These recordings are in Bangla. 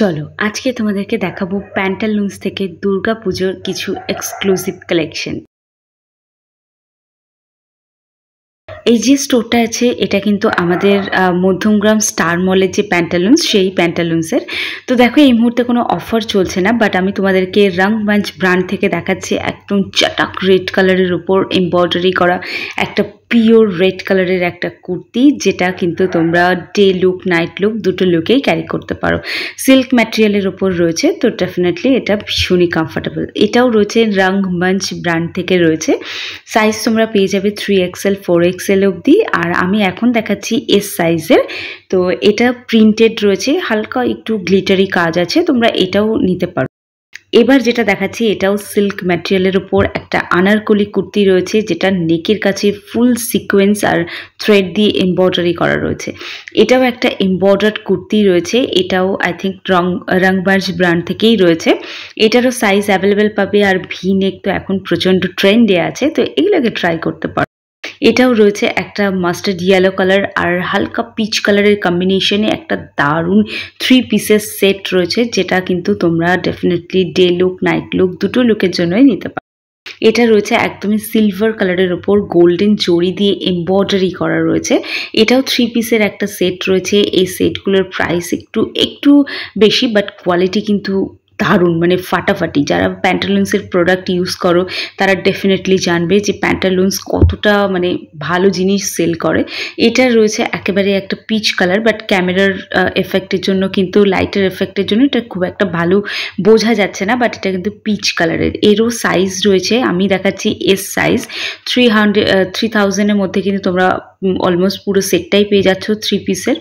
চলো আজকে তোমাদেরকে দেখাবো প্যান্টালুন্স থেকে দুর্গা পুজোর কিছু এক্সক্লুসিভ কালেকশন এই যে স্টোরটা আছে এটা কিন্তু আমাদের মধ্যমগ্রাম স্টার মলের যে প্যান্টালুন্স সেই প্যান্টালুন্সের তো দেখো এই মুহূর্তে কোনো অফার চলছে না বাট আমি তোমাদেরকে রংবাঞ্চ ব্র্যান্ড থেকে দেখাচ্ছি একদম চাটাক রেড কালারের ওপর এমব্রয়ডারি করা একটা পিওর রেড কালারের একটা কুর্তি যেটা কিন্তু তোমরা ডে লুক নাইট লুক দুটো লুকেই ক্যারি করতে পারো সিল্ক ম্যাটেরিয়ালের ওপর রয়েছে তো ডেফিনেটলি এটা ভীষণই কমফর্টেবল এটাও রয়েছে মঞ্চ ব্র্যান্ড থেকে রয়েছে সাইজ তোমরা পেয়ে যাবে থ্রি এক্সেল ফোর এক্সেল অবধি আর আমি এখন দেখাচ্ছি এস সাইজের তো এটা প্রিন্টেড রয়েছে হালকা একটু গ্লিটারি কাজ আছে তোমরা এটাও নিতে পারো এবার যেটা দেখাচ্ছি এটাও সিল্ক ম্যাটেরিয়ালের ওপর একটা আনারকলি কুর্তি রয়েছে যেটা নেকের কাছে ফুল সিকোয়েন্স আর থ্রেড দিয়ে এমব্রয়ডারি করা রয়েছে এটাও একটা এমব্রয়ডার্ড কুর্তি রয়েছে এটাও আই থিঙ্ক রং রংবাজ ব্র্যান্ড থেকেই রয়েছে এটারও সাইজ অ্যাভেলেবেল পাবে আর ভি নেক তো এখন প্রচণ্ড ট্রেন্ডে আছে তো এগুলোকে ট্রাই করতে পারো এটাও রয়েছে একটা মাস্টার্ড ইয়েলো কালার আর হালকা পিচ কালারের কম্বিনেশনে একটা দারুণ থ্রি পিসের সেট রয়েছে যেটা কিন্তু তোমরা definitely day look night look দুটো লুকের জন্যই নিতে পারো এটা রয়েছে একদমই সিলভার কালারের ওপর গোল্ডেন জড়ি দিয়ে এমব্রয়ডারি করা রয়েছে এটাও থ্রি পিসের একটা সেট রয়েছে এই সেটগুলোর প্রাইস একটু একটু বেশি বাট কোয়ালিটি কিন্তু দারুণ মানে ফাটাফাটি যারা প্যান্টালুন্সের প্রোডাক্ট ইউজ করো তারা ডেফিনেটলি জানবে যে প্যান্টালুন্স কতটা মানে ভালো জিনিস সেল করে এটা রয়েছে একেবারে একটা পিচ কালার বাট ক্যামেরার এফেক্টের জন্য কিন্তু লাইটের এফেক্টের জন্য এটা খুব একটা ভালো বোঝা যাচ্ছে না বাট এটা কিন্তু পিচ কালারের এরও সাইজ রয়েছে আমি দেখাচ্ছি S size three hundred three থাউজেন্ডের মধ্যে কিন্তু তোমরা অলমোস্ট পুরো সেটটাই পেয়ে যাচ্ছ থ্রি পিসের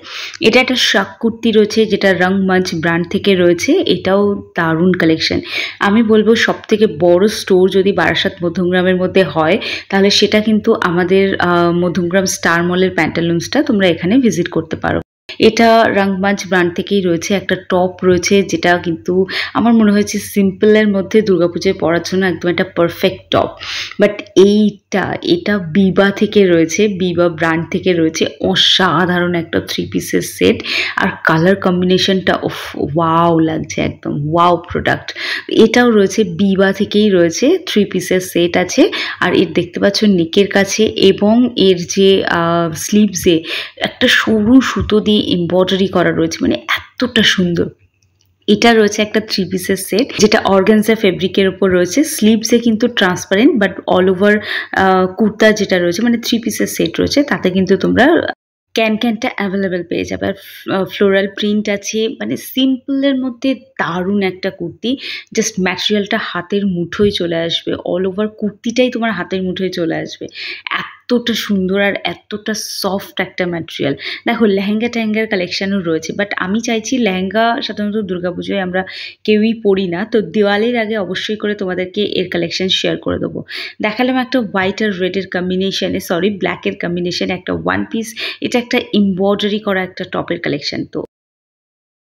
এটা একটা শাক কুর্তি রয়েছে যেটা রংমঞ্চ ব্র্যান্ড থেকে রয়েছে এটাও দারুণ কালেকশন আমি বলবো সব থেকে বড় স্টোর যদি বারাসাত মধ্যমগ্রামের মধ্যে হয় তাহলে সেটা কিন্তু আমাদের মধ্যমগ্রাম স্টার মলের প্যান্টালুন্সটা তোমরা এখানে ভিজিট করতে পারো এটা রাংবাঞ্জ ব্র্যান্ড থেকেই রয়েছে একটা টপ রয়েছে যেটা কিন্তু আমার মনে হয়েছে সিম্পলের মধ্যে দুর্গাপুজোয় পড়ার জন্য একদম একটা পারফেক্ট টপ বাট এইটা এটা বিবা থেকে রয়েছে বিবা ব্র্যান্ড থেকে রয়েছে অসাধারণ একটা থ্রি পিসের সেট আর কালার কম্বিনেশনটা ওফ ওয়াও লাগছে একদম ওয়াও প্রোডাক্ট এটাও রয়েছে বিবা থেকেই রয়েছে থ্রি পিসের সেট আছে আর এর দেখতে পাচ্ছ নেকের কাছে এবং এর যে স্লিভসে একটা সরু সুতো দিয়ে এমব্রয়ডারি করা রয়েছে মানে এতটা সুন্দর এটা রয়েছে একটা থ্রি পিসের সেট যেটা অর্গানজা ফেব্রিকের ওপর রয়েছে স্লিভসে কিন্তু transparent but all over kurta যেটা রয়েছে মানে থ্রি পিসের সেট রয়েছে তাতে কিন্তু তোমরা ক্যান ক্যানটা অ্যাভেলেবেল পেয়ে যাবে আর ফ্লোরাল প্রিন্ট আছে মানে সিম্পলের মধ্যে দারুণ একটা কুর্তি জাস্ট ম্যাটেরিয়ালটা হাতের মুঠোয় চলে আসবে অল ওভার কুর্তিটাই তোমার হাতের মুঠোয় চলে আসবে এত এতটা সুন্দর আর এতটা সফট একটা ম্যাটেরিয়াল দেখো লেহেঙ্গা ট্যাহেঙ্গার কালেকশানও রয়েছে বাট আমি চাইছি লেহেঙ্গা সাধারণত দুর্গাপুজোয় আমরা কেউই পড়ি না তো দেওয়ালির আগে অবশ্যই করে তোমাদেরকে এর কালেকশান শেয়ার করে দেবো দেখালাম একটা হোয়াইট আর রেডের কম্বিনেশানে সরি ব্ল্যাকের কম্বিনেশানে একটা ওয়ান পিস এটা একটা এমব্রয়ডারি করা একটা টপের কালেকশান তো